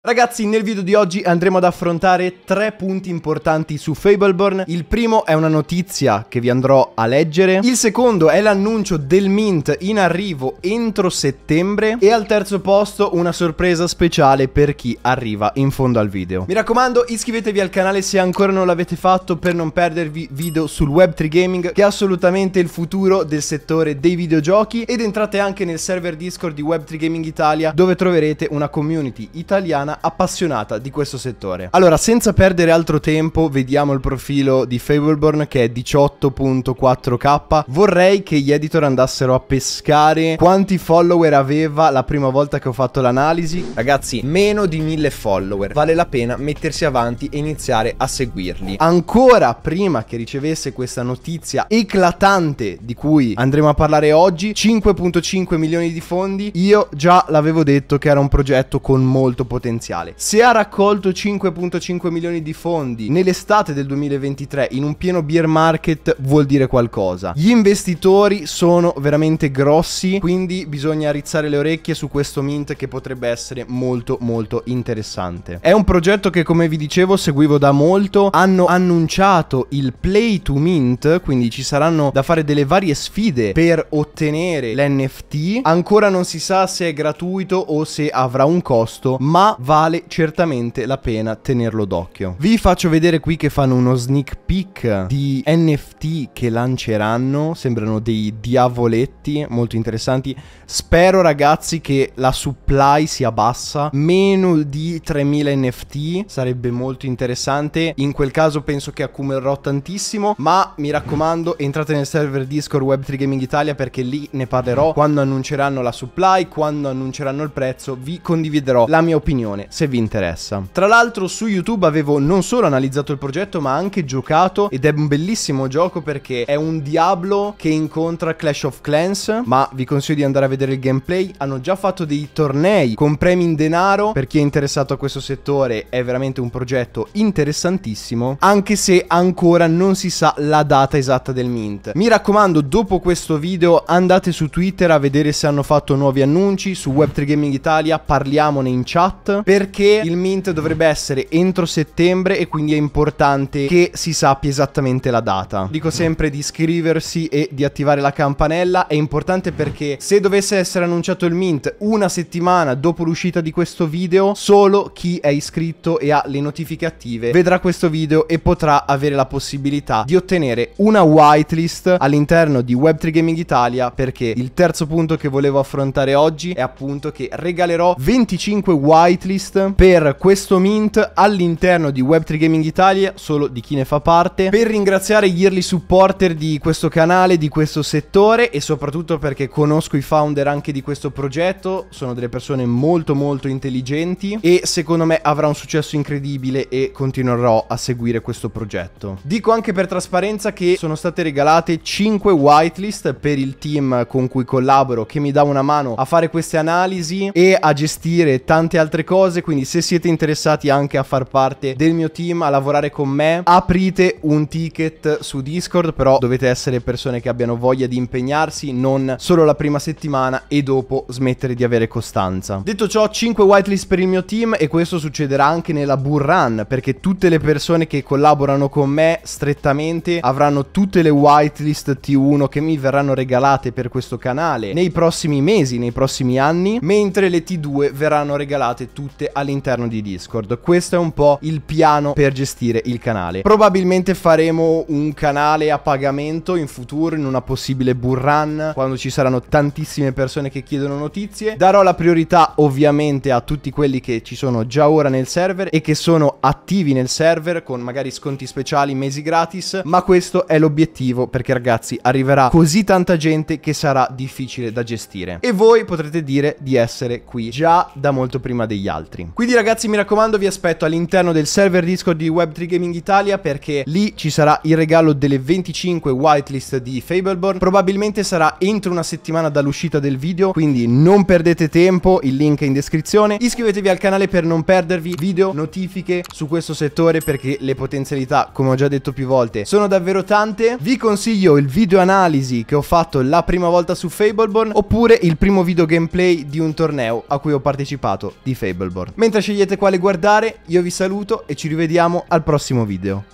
Ragazzi, nel video di oggi andremo ad affrontare tre punti importanti su Fableborn. Il primo è una notizia che vi andrò a leggere. Il secondo è l'annuncio del Mint in arrivo entro settembre. E al terzo posto una sorpresa speciale per chi arriva in fondo al video. Mi raccomando, iscrivetevi al canale se ancora non l'avete fatto per non perdervi video sul Web3 Gaming, che è assolutamente il futuro del settore dei videogiochi. Ed entrate anche nel server Discord di Web3 Gaming Italia, dove troverete una community italiana italiana appassionata di questo settore. Allora, senza perdere altro tempo, vediamo il profilo di Fableborn che è 18.4k. Vorrei che gli editor andassero a pescare quanti follower aveva la prima volta che ho fatto l'analisi. Ragazzi, meno di 1000 follower. Vale la pena mettersi avanti e iniziare a seguirli. Ancora prima che ricevesse questa notizia eclatante di cui andremo a parlare oggi, 5.5 milioni di fondi, io già l'avevo detto che era un progetto con molto potenziale esponenziale. Se ha raccolto 5.5 milioni di fondi nell'estate del 2023 in un pieno beer market vuol dire qualcosa. Gli investitori sono veramente grossi, quindi bisogna rizzare le orecchie su questo mint che potrebbe essere molto molto interessante. È un progetto che come vi dicevo seguivo da molto, hanno annunciato il Play to Mint, quindi ci saranno da fare delle varie sfide per ottenere l'NFT. Ancora non si sa se è gratuito o se avrà un costo, ma vale certamente la pena tenerlo d'occhio. Vi faccio vedere qui che fanno uno sneak peek di NFT che lanceranno, sembrano dei diavoletti molto interessanti. Spero ragazzi che la supply sia bassa, meno di 3000 NFT sarebbe molto interessante, in quel caso penso che accumulerò tantissimo, ma mi raccomando entrate nel server Discord Web3 Gaming Italia perché lì ne parlerò quando annunceranno la supply, quando annunceranno il prezzo, vi condividerò la mia opinione descrizione se vi interessa. Tra l'altro su YouTube avevo non solo analizzato il progetto ma anche giocato ed è un bellissimo gioco perché è un Diablo che incontra Clash of Clans ma vi consiglio di andare a vedere il gameplay. Hanno già fatto dei tornei con premi in denaro per chi è interessato a questo settore è veramente un progetto interessantissimo anche se ancora non si sa la data esatta del mint. Mi raccomando dopo questo video andate su Twitter a vedere se hanno fatto nuovi annunci su Web3 Gaming Italia parliamone in chat perché il mint dovrebbe essere entro settembre e quindi è importante che si sappia esattamente la data. Dico sempre di iscriversi e di attivare la campanella, è importante perché se dovesse essere annunciato il mint una settimana dopo l'uscita di questo video, solo chi è iscritto e ha le notifiche attive vedrà questo video e potrà avere la possibilità di ottenere una whitelist all'interno di Web3 Gaming Italia perché il terzo punto che volevo affrontare oggi è appunto che regalerò 25 whitelist playlist per questo mint all'interno di Web3 Gaming Italia, solo di chi ne fa parte, per ringraziare gli early supporter di questo canale, di questo settore e soprattutto perché conosco i founder anche di questo progetto, sono delle persone molto molto intelligenti e secondo me avrà un successo incredibile e continuerò a seguire questo progetto. Dico anche per trasparenza che sono state regalate 5 whitelist per il team con cui collaboro che mi dà una mano a fare queste analisi e a gestire tante altre cose cose, quindi se siete interessati anche a far parte del mio team, a lavorare con me, aprite un ticket su Discord, però dovete essere persone che abbiano voglia di impegnarsi, non solo la prima settimana e dopo smettere di avere costanza. Detto ciò, 5 whitelist per il mio team e questo succederà anche nella bull run, perché tutte le persone che collaborano con me strettamente avranno tutte le whitelist T1 che mi verranno regalate per questo canale nei prossimi mesi, nei prossimi anni, mentre le T2 verranno regalate tutte dirette all'interno di Discord. Questo è un po' il piano per gestire il canale. Probabilmente faremo un canale a pagamento in futuro, in una possibile bull run, quando ci saranno tantissime persone che chiedono notizie. Darò la priorità ovviamente a tutti quelli che ci sono già ora nel server e che sono attivi nel server con magari sconti speciali, mesi gratis, ma questo è l'obiettivo perché ragazzi arriverà così tanta gente che sarà difficile da gestire. E voi potrete dire di essere qui già da molto prima degli altri altri. Quindi ragazzi mi raccomando vi aspetto all'interno del server Discord di Web3 Gaming Italia perché lì ci sarà il regalo delle 25 whitelist di Fableborn. Probabilmente sarà entro una settimana dall'uscita del video, quindi non perdete tempo, il link è in descrizione. Iscrivetevi al canale per non perdervi video, notifiche su questo settore perché le potenzialità, come ho già detto più volte, sono davvero tante. Vi consiglio il video analisi che ho fatto la prima volta su Fableborn oppure il primo video gameplay di un torneo a cui ho partecipato di Fableborn. Shuffleboard. Mentre scegliete quale guardare, io vi saluto e ci rivediamo al prossimo video.